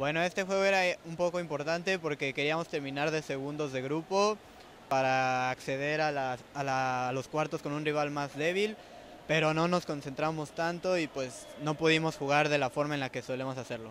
Bueno, este juego era eh, un poco importante porque queríamos terminar de segundos de grupo para acceder a, los cuartos con un rival más débil, pero no nos concentramos tanto y pues no pudimos jugar de la forma en la que solemos hacerlo.